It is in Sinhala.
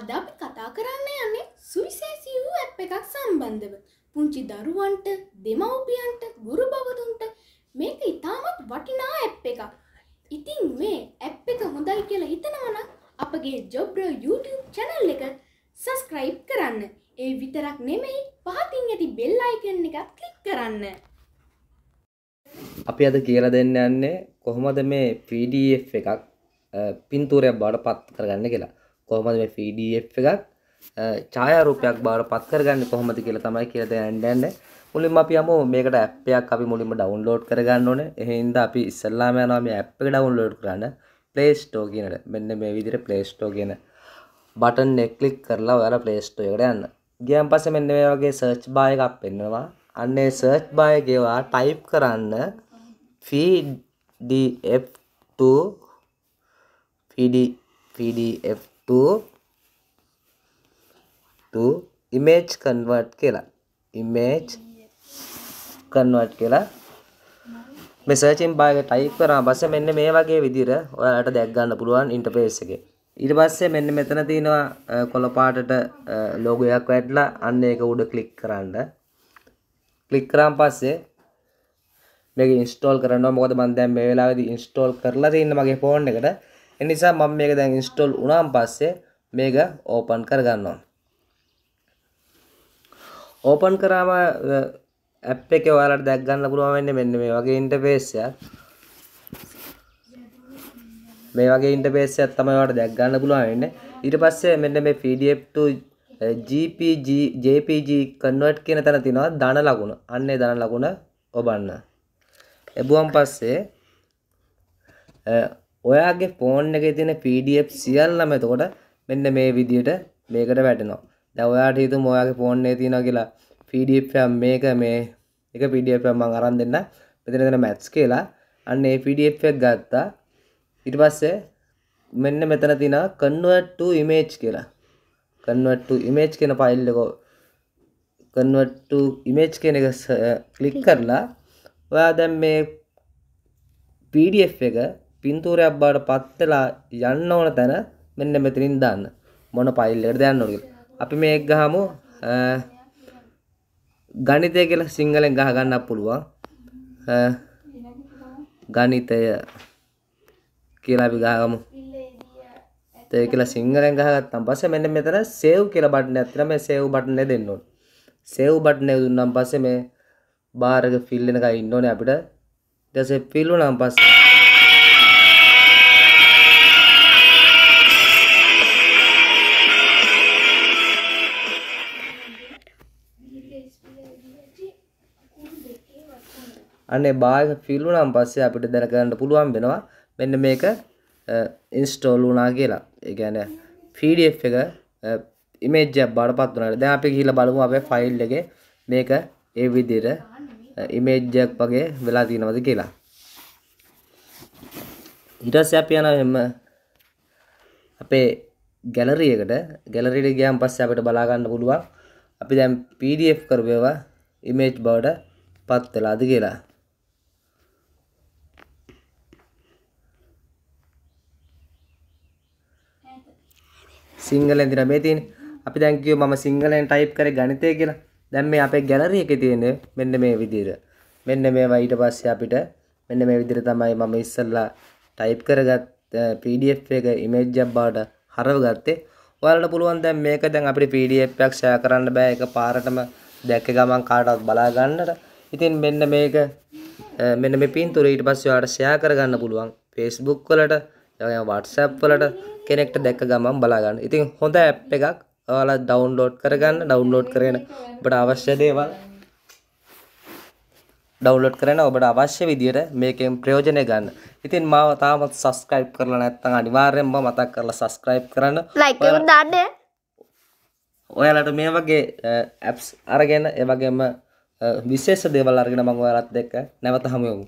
අද අපි කතා කරන්න යන්නේ සුවිශේෂී වූ ඇප් එකක් සම්බන්ධව. පුංචි දරුවන්ට, දෙමව්පියන්ට, ගුරු බවතුන්ට මේක ඉතාමත් වටිනා ඇප් එකක්. ඉතින් මේ ඇප් එක හොඳයි කියලා හිතනවා නම් අපගේ Jobro YouTube channel එක subscribe කරන්න. ඒ විතරක් නෙමෙයි පහතින් ඇති bell icon එකත් click කරන්න. අපි අද කියලා දෙන්න යන්නේ කොහොමද මේ PDF එකක් පින්තූරයක් බවට පත් කරගන්න කියලා. කොහොමද මේ PDF එකක් ඡායාරූපයක් බවට පත් කරගන්නේ කොහොමද කියලා තමයි කියලා දැනන්න යන්න. මුලින්ම අපි යමු මේකට app එකක් අපි මුලින්ම download කරගන්න ඕනේ. එහෙනම් අපි ඉස්සල්ලාම යනවා මේ app එක download කරන්න Play Store කියනට. මෙන්න මේ විදිහට Play Store කියන බටන් එක click කරලා ඔයාලා Play Store එකට යන්න. ගියන් පස්සේ මෙන්න මේ වගේ search bar එකක් පෙන්වනවා. අන්න ඒ search bar එකේ ඔයා type කරන්න PDF2 PDF PDF to to image convert කියලා image convert කියලා මේ search engine bar එක type කරාම පස්සේ මෙන්න මේ වගේ විදිහට ඔයාලට දැක් ගන්න පුළුවන් interface එකේ ඊට පස්සේ මෙන්න මෙතන තියෙනවා කොළ පාටට logo එකක් වැටලා අන්න ඒක උඩ click කරන්න click කරාන් පස්සේ මේක install කරනවා මොකද මම දැන් මේ වෙලාවේදී install කරලා තියෙන මගේ phone එකට එනිසා මම මේක දැන් ඉන්ස්ටෝල් වුණාන් පස්සේ මේක ඕපන් කරගන්නවා ඕපන් කරාම ඇප් එකේ ඔයාලට දැක් ගන්න පුළුවන් වෙන්නේ මෙන්න මේ වගේ ඉන්ටර්ෆේස් එකක් මේ වගේ ඉන්ටර්ෆේස් එකක් තමයි ඔයාලට දැක් ගන්න පුළුවන් වෙන්නේ ඊට පස්සේ මෙන්න මේ PDF to GPG JPG convert කියන තැන තියෙනවා ධන ලකුණ. අන්නේ ධන ලකුණ ඔබන්න. එබුවන් පස්සේ ඔයාගේ ෆෝන් එකේ තියෙන PDF සියල්ලම එතකොට මෙන්න මේ විදියට මේකට වැටෙනවා. දැන් ඔයාට හිතමු ඔයාගේ ෆෝන් එකේ තියෙනවා කියලා PDF එක මේක මේ එක PDF එකක් මම අරන් දෙන්න. මෙතන තියෙන maths කියලා. අන්න ඒ PDF එක ගත්තා. ඊට පස්සේ මෙන්න මෙතන තියෙනවා convert to image කියලා. convert to image කියන ෆයිල් එක convert to image කියන එක ක්ලික් කරලා ඔයා දැන් මේ PDF එක පින්තූරයක් බවට පත්වෙලා යන්න ඕන තැන මෙන්න මෙතනින් දාන්න මොන පයිල් එකට දාන්න ඕනද අපි මේක ගහමු ගණිතය කියලා සිංහලෙන් ගහ ගන්නත් පුළුවන් ගණිතය කියලා අපි ගහගමු තේ කියලා සිංහලෙන් ගහගත්තන් පස්සේ මෙන්න මෙතන සේව් කියලා බටන් එකක් තියෙනවා මේ සේව් බටන් එක දෙන්න ඕනේ සේව් බටන් එක දුන්නාන් පස්සේ මේ බාර් එක ෆිල් වෙනකන් ඉන්න ඕනේ අපිට ඊට පස්සේ ෆිල් වුණාන් පස්සේ අන්නේ බාග ෆිල්ුනම් පස්සේ අපිට දැනගන්න පුළුවන් වෙනවා මෙන්න මේක ඉන්ස්ටෝල් වුණා කියලා ඒගැන PDF එක ඉමේජ්ජ බාට පත් වනට දැ අපි කියල බලමු අපේ ෆයිල් එක මේක ඒ විදිර ඉමේජ්ජක් වගේ වෙලා තියෙනවද කියලා ඉටස් අප යන එම අපේ ගැලරියකට ගැලරිට ගෑම් පස්ස අපට බලාගන්න පුළුවන් අපි දැම් PDF කරවවා ඉමේජ් බවට පත්වෙලාද කියලා සිංහලෙන් දින මේ තියෙන්නේ. අපි දැන් කිව්ව මම සිංහලෙන් ටයිප් කරේ ගණිතය කියලා. දැන් මේ අපේ ගැලරි එකේ තියෙන්නේ මෙන්න මේ විදිහට. මෙන්න මේවා ඊට පස්සේ අපිට මෙන්න මේ විදිහට තමයි මම ඉස්සෙල්ලා ටයිප් කරගත් PDF එක image එකක් බවට හරවගත්තේ. ඔයාලට පුළුවන් දැන් මේක දැන් අපිට PDF එකක් ෂෙයා කරන්න බෑ ඒක පාරටම දැක්ක ගමන් කාටවත් බලා ගන්නට. ඉතින් මෙන්න මේක මෙන්න මේ පින්තූර ඊට පස්සේ ඔයාලට ෂෙයා කරගන්න පුළුවන් Facebook වලට වටසැප් වලට කෙනෙක්ට දැක්ක ගමම් බලාගන්න ඉතින් හොඳ ඇප් එකක් ඔයාල ඩවන්්ලෝඩ් කරගන්න ඩවන්්ලෝඩ් කරන ඔබට අවශ්‍ය දේවල් ඩවලෝඩ් කරන ඔබට අවශ්‍ය විදියට මේකෙන් ප්‍රයෝජනය ගන්න ඉතින් මාව තාමත් සස්ක්‍රයිප් කරලා නැත්තං අනිවාර්යෙන්ම මතක් කරලා සස්ක්‍රයිප් කරන්න දාන්න ඔයාලට මේ වගේ ඇප්ස් අරගෙන එවගේම විශේෂ දේවල් අරගෙන මං ඔයාලත් දෙක නැවත හමුයමු